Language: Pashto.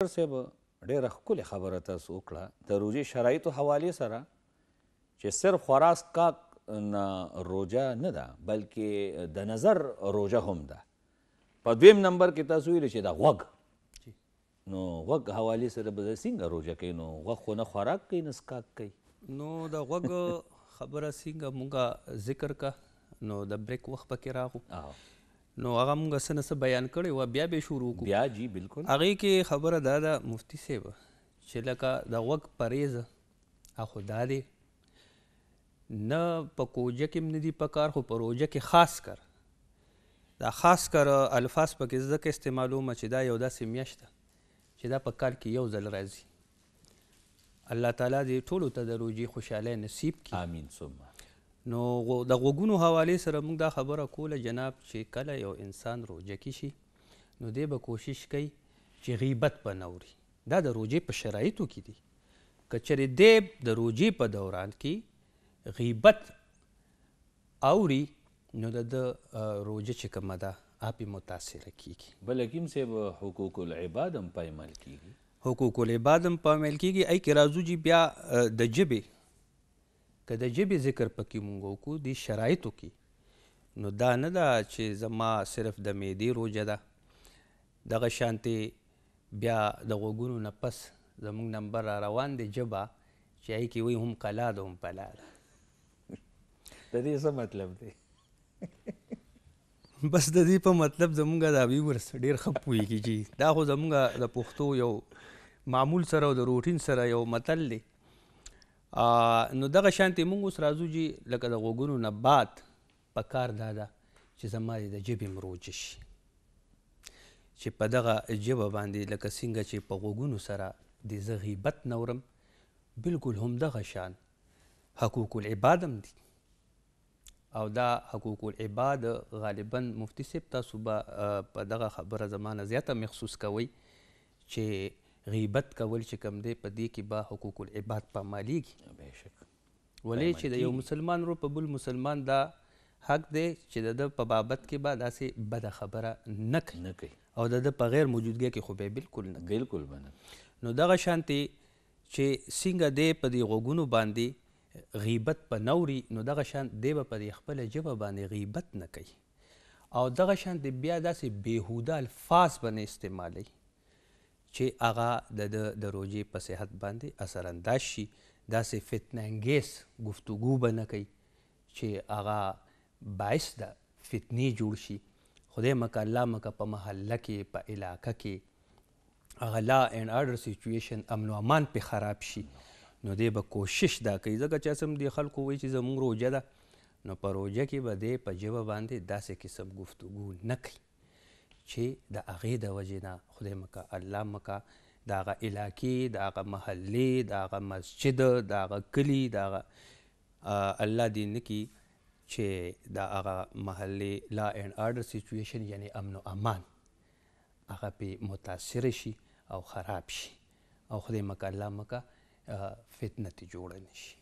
ډاکټر صاحب ډېره ښکلې خبره تاسو وکړه د روژې شرایطو حوالې سره چې صرف خواراس کاک نه روژه نه ده بلکې د نظر روژه هم ده په دویم نمبر کې تاسو ویلې چې دا غوږ نو غوږ حوالې سره به څنګه روژه کوي نو غوږ خو نه خوراک کوي نه څکاک کوي نو د غوږ خبره څنګه مونږه ذکر کا نو د بریک وخت پکې راغو نو هغه موږ څه نه څه بیان کړی و بیا به شروع کو بیا جی بالکل هغه کې خبره دا ده مفتی صاحب چې لکه د وق پریز اخو دا دی نه په کوجه کې نه دی په کار خو پروژه کې خاص کر دا خاص کر الفاظ پکې ځکه استعمالوم چې دا یو داسې میاشته چې دا په کال کې یو ځل راځي الله تعالی دې ټولو ته د روجي خوشاله نصیب کړي امين ثم نو د غوګونو حواله سره موږ دا خبره کوله جناب چې کله یو انسان روجه کې شي نو دی به کوشش کوي چې غیبت به نوري دا د روجې په شرایطو کې دی کچرې دی د روجې په دوران کې غیبت اوري نو د روجه چې کومه ده هغه متاثره کیږي بل حکیم صاحب حقوق العباد هم پایمال کیږي حقوق العباد هم پایمال کیږي ای کې راځو جی بیا د جبه که د ژبې ذکر پکې مونږ وکړو د شرایطو کې نو دا نه ده چې زما صرف د معدې روجه ده دغه شانتې بیا د غوږونو نه پس زموږ نمبر را روان دی ژبه چې هغې کې وایي هم قلا ده هم پلا ده د دې څه مطلب دی بس د دې په مطلب زمونږ د ویورس ډېر ښه پوهېږي چې دا خو زمونږ د پښتو یو معمول سره او د روټین سره یو متل دی نو دغه شانتې موږ اوس راځو چې لکه د غوږونو نه بعد په کار دا ده چې زما د ژبې مروجه شي چې په دغه ژبه باندې لکه څنګه چې په غوږونو سره د زه غیبت نورم بلکل هم دغه شان حقوق العباد هم دي او دا حقوق العباد غالبا مفتی صاحب تاسو به په دغه خبره زمانه زیاته مخصوص کوي چې غیبت کول چې کم دی په دې کې به حقوق العباد پامالیږي ولې چې د یو مسلمان رو په بل مسلمان دا حق دی چې د په بابت کې به داسې بده خبره نه کوي او د د په غیر موجودګۍ کې خو به بالکل نه بالکل نه نو دغه شانتي چې څنګه دی په دې غوګونو باندې غیبت په نوري نو دغه شان دی به په خپل جبه باندې غیبت نه کوي او دغه شان دی بیا داسې بیهوده الفاظ باندې استعمالوي چې هغه د د د روجې په صحت باندې اثرانداز شي داسې فتنه انګیز گفتگو به نه کوي چې هغه باعث د فتنې جوړ شي خدای مکه الله مکه په محله کې په علاقه کې هغه لا اینډ آرډر سچویشن امن او امان پې خراب شي نو دی به کوشش دا کوي ځکه چې سم دی خلکو وایي چې زموږ روجه ده نو په روجه کې به دی په ژبه باندې داسې قسم گفتگو نه کوي چې د هغې د وجې نه خدای مکه الله مکه د هغه علاقې د هغه محلې د هغه مسجد د هغه کلي د هغه الله دې نه کړي چې د هغه محلې لا اینډ آرډر سچویشن یعنی امن او امان هغه پې متاثر شي او خراب شي او خدای مکه الله مکه فتنه ته جوړه نه شي